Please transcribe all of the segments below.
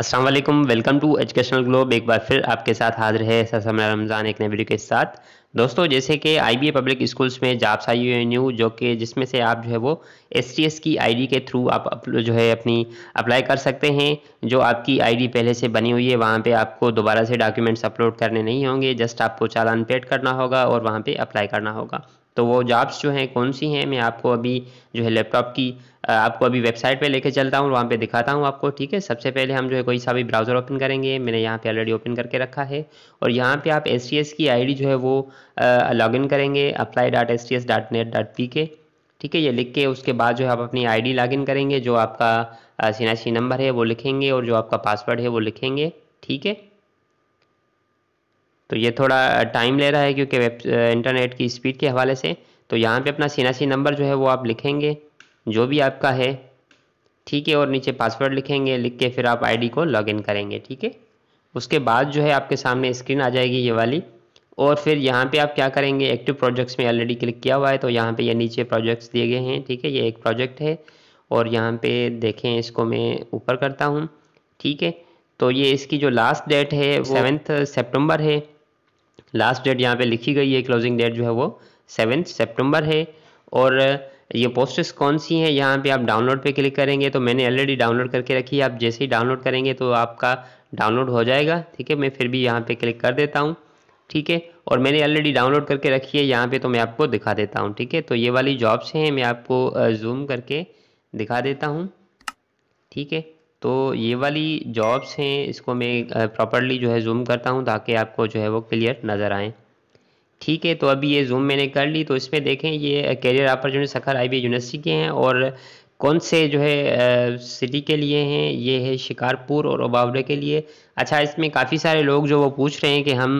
Aslam welcome to educational globe एक बार फिर आपके साथ हाजिर है ससमर रमज़ान एक नए वीडियो के साथ दोस्तों जैसे कि आईबीए पब्लिक स्कूल्स में jobs I U N U जो कि जिसमें से आप जो है वो एसटीएस की आईडी के थ्रू आप जो है अपनी अप्लाई कर सकते हैं जो आपकी आईडी पहले से बनी हुई है वहाँ पे आपको दोबारा से डॉक्यूमेंट्स अपलोड करने नहीं होंगे जस्ट आपको चालान पेड करना होगा और वहाँ पर अप्लाई करना होगा तो वो जॉब्स जो हैं कौन सी हैं मैं आपको अभी जो है लैपटॉप की आपको अभी वेबसाइट पे लेके चलता हूँ वहाँ पे दिखाता हूँ आपको ठीक है सबसे पहले हम जो है कोई सा भी ब्राउज़र ओपन करेंगे मैंने यहाँ पे ऑलरेडी ओपन करके रखा है और यहाँ पे आप एस की आईडी जो है वो लॉगिन करेंगे apply dot S T S dot net dot P K ठीक है ये लिख के उसके बाद जो है आप अपनी लॉग इन करेंगे जो आपका सी नंबर है वो लिखेंगे और जो आपका पासवर्ड है वो लिखेंगे ठीक है तो ये थोड़ा टाइम ले रहा है क्योंकि वेब इंटरनेट की स्पीड के हवाले से तो यहाँ पे अपना सीनासी नंबर जो है वो आप लिखेंगे जो भी आपका है ठीक है और नीचे पासवर्ड लिखेंगे लिख के फिर आप आईडी को लॉगिन करेंगे ठीक है उसके बाद जो है आपके सामने स्क्रीन आ जाएगी ये वाली और फिर यहाँ पे आप क्या करेंगे एक्टिव प्रोजेक्ट्स में ऑलरेडी क्लिक किया हुआ है तो यहाँ पे ये नीचे प्रोजेक्ट्स दिए गए हैं ठीक है ये एक प्रोजेक्ट है और यहाँ पे देखें इसको मैं ऊपर करता हूँ ठीक है तो ये इसकी जो लास्ट डेट है सेवेंथ सेवन्थ है लास्ट डेट यहाँ पे लिखी गई है क्लोजिंग डेट जो है वो सेवन सितंबर है और ये पोस्टर्स कौन सी हैं यहाँ पे आप डाउनलोड पे क्लिक करेंगे तो मैंने ऑलरेडी डाउनलोड करके रखी है आप जैसे ही डाउनलोड करेंगे तो आपका डाउनलोड हो जाएगा ठीक है मैं फिर भी यहाँ पे क्लिक कर देता हूँ ठीक है और मैंने ऑलरेडी डाउनलोड करके रखी है यहाँ पे तो मैं आपको दिखा देता हूँ ठीक है तो ये वाली जॉब्स हैं मैं आपको जूम करके दिखा देता हूँ ठीक है तो ये वाली जॉब्स हैं इसको मैं प्रॉपरली जो है जूम करता हूँ ताकि आपको जो है वो क्लियर नज़र आए ठीक है तो अभी ये जूम मैंने कर ली तो इसमें देखें ये career opportunity Sukkur I university के हैं और कौन से जो है सिटी के लिए हैं ये है शिकारपुर और ओबावडे के लिए अच्छा इसमें काफ़ी सारे लोग जो वो पूछ रहे हैं कि हम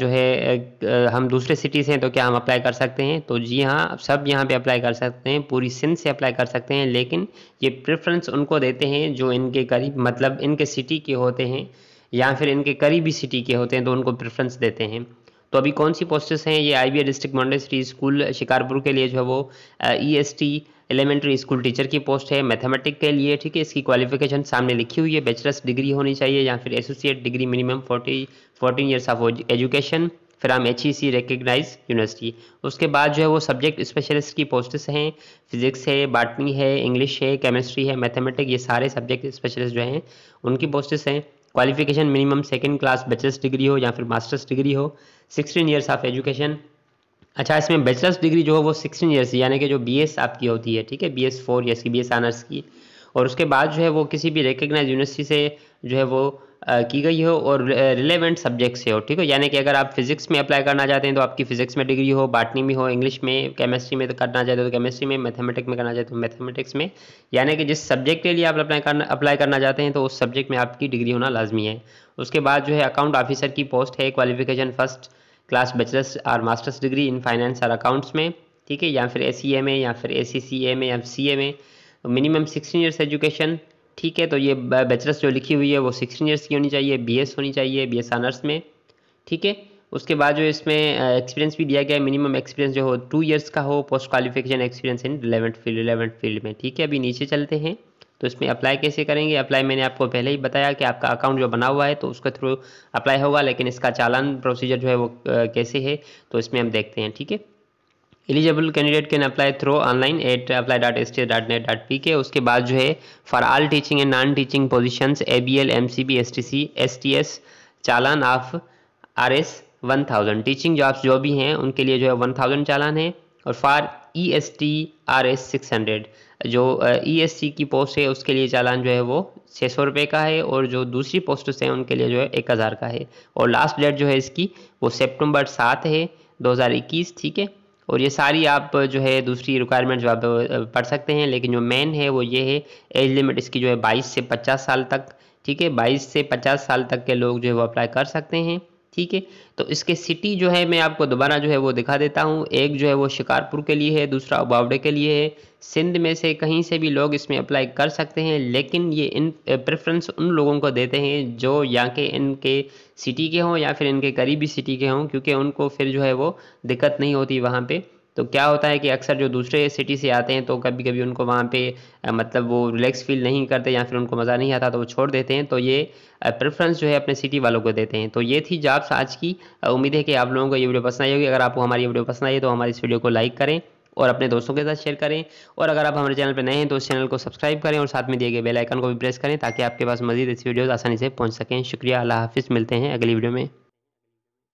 जो है हम दूसरे सिटी से हैं तो क्या हम अप्लाई कर सकते हैं तो जी हाँ सब यहाँ पे अप्लाई कर सकते हैं पूरी सिंध से अप्लाई कर सकते हैं लेकिन ये प्रेफरेंस उनको देते हैं जो इनके करीब मतलब इनके सिटी के होते हैं या फिर इनके करीबी सिटी के होते हैं तो उनको प्रेफरेंस देते हैं तो अभी कौन सी पोस्टेस हैं ये आई district Monday city school Shikarpur के लिए जो है वो E S T elementary school teacher की पोस्ट है मैथमेटिक के लिए ठीक है इसकी क्वालिफिकेशन सामने लिखी हुई है बैचलर्स डिग्री होनी चाहिए या फिर associate degree minimum forty fourteen years of education फिर हम एच ई रिकग्नाइज यूनिवर्सिटी उसके बाद जो है वो सब्जेक्ट स्पेशलिस्ट की पोस्टेस हैं फिजिक्स है बाटनी है इंग्लिश है केमिस्ट्री है मैथमेटिक ये सारे सब्जेक्ट स्पेशलिस्ट जो हैं उनकी पोस्टेस हैं qualification minimum second class bachelors degree हो या फिर मास्टर्स डिग्री हो सिक्सटीन ईयर्स ऑफ एजुकेशन अच्छा इसमें बैचलर्स डिग्री जो है वो सिक्सटीन ईयर्स यानी कि जो बी एस आपकी होती है ठीक है बी एस फोर ईयर्स की बी एस आनर्स की और उसके बाद जो है वो किसी भी रिकग्नाइज यूनिवर्सिटी से जो है वो आ, की गई हो और रिलेवेंट सब्जेक्ट से हो ठीक है यानी कि अगर आप फिजिक्स में अप्लाई करना चाहते हैं तो आपकी फिजिक्स में डिग्री हो बाटनी में हो इंग्लिश में केमिस्ट्री में तो करना चाहते हो तो केमिस्ट्री में मैथमेटिक्स में करना चाहते हो मैथमेटिक्स तो में यानी कि जिस सब्जेक्ट के लिए आप अप्लाई करना अप्लाई करना चाहते हैं तो उस सब्जेक्ट में आपकी डिग्री होना लाजमी है उसके बाद जो है अकाउंट ऑफिसर की पोस्ट है क्वालिफिकेशन फर्स्ट क्लास बैचलर्स और मास्टर्स डिग्री इन फाइनेंस और अकाउंट्स में ठीक है या फिर ए सी ए में या फिर ए सी सी ए में या सी ए में मिनिमम सिक्सटीन ईयर्स एजुकेशन ठीक है तो ये बैचलर्स जो लिखी हुई है वो सिक्सटीन ईयर्स की होनी चाहिए बी एस होनी चाहिए बी एस ऑनर्स में ठीक है उसके बाद जो इसमें एक्सपीरियंस भी दिया गया है मिनिमम एक्सपीरियंस जो हो टू ईयर्स का हो post qualification experience in relevant field relevant field में ठीक है अभी नीचे चलते हैं तो इसमें अप्लाई कैसे करेंगे अप्लाई मैंने आपको पहले ही बताया कि आपका अकाउंट जो बना हुआ है तो उसके थ्रू अप्लाई होगा लेकिन इसका चालान प्रोसीजर जो है वो कैसे है तो इसमें हम देखते हैं ठीक है eligible candidate can apply through online at apply dot S T dot net dot P K उसके बाद जो है for all teaching and non teaching position A B L M C B S T C S T S चालान of R S one thousand teaching jobs जो भी हैं उनके लिए जो है वन थाउजेंड चालान है और for E S T R S six hundred जो ई एस सी की पोस्ट है उसके लिए चालान जो है वो छः सौ रुपये का है और जो दूसरी पोस्ट है उनके लिए जो है एक हज़ार का है और लास्ट डेट जो है इसकी वो सेप्टेम्बर सात है दो हज़ार इक्कीस ठीक है और ये सारी आप जो है दूसरी रिक्वायरमेंट जो आप पढ़ सकते हैं लेकिन जो मेन है वो ये है एज लिमिट इसकी जो है बाईस से पचास साल तक ठीक है बाईस से पचास साल तक के लोग जो है वो अप्लाई कर सकते हैं ठीक है तो इसके सिटी जो है मैं आपको दोबारा जो है वो दिखा देता हूँ एक जो है वो शिकारपुर के लिए है दूसरा उबावड़े के लिए है सिंध में से कहीं से भी लोग इसमें अप्लाई कर सकते हैं लेकिन ये इन प्रेफरेंस उन लोगों को देते हैं जो यहाँ के इनके सिटी के हों या फिर इनके करीबी सिटी के हों क्योंकि उनको फिर जो है वो दिक्कत नहीं होती वहाँ पर तो क्या होता है कि अक्सर जो दूसरे सिटी से आते हैं तो कभी कभी उनको वहाँ पे मतलब वो रिलैक्स फील नहीं करते या फिर उनको मज़ा नहीं आता तो वो छोड़ देते हैं तो ये प्रेफरेंस जो है अपने सिटी वालों को देते हैं तो ये थी जॉब्स आज की उम्मीद है कि आप लोगों को ये वीडियो पसंद आई होगी अगर आपको हमारी वीडियो पसंद आई तो हमारी इस वीडियो को लाइक करें और अपने दोस्तों के साथ शेयर करें और अगर आप हमारे चैनल पर नए हैं तो उस चैनल को सब्सक्राइब करें और साथ में दिए गए बेल आइकन को भी प्रेस करें ताकि आपके पास मजीद ऐसी वीडियोज़ आसानी से पहुँच सकें शुक्रिया अल्लाह हाफिज़ मिलते हैं अगली वीडियो में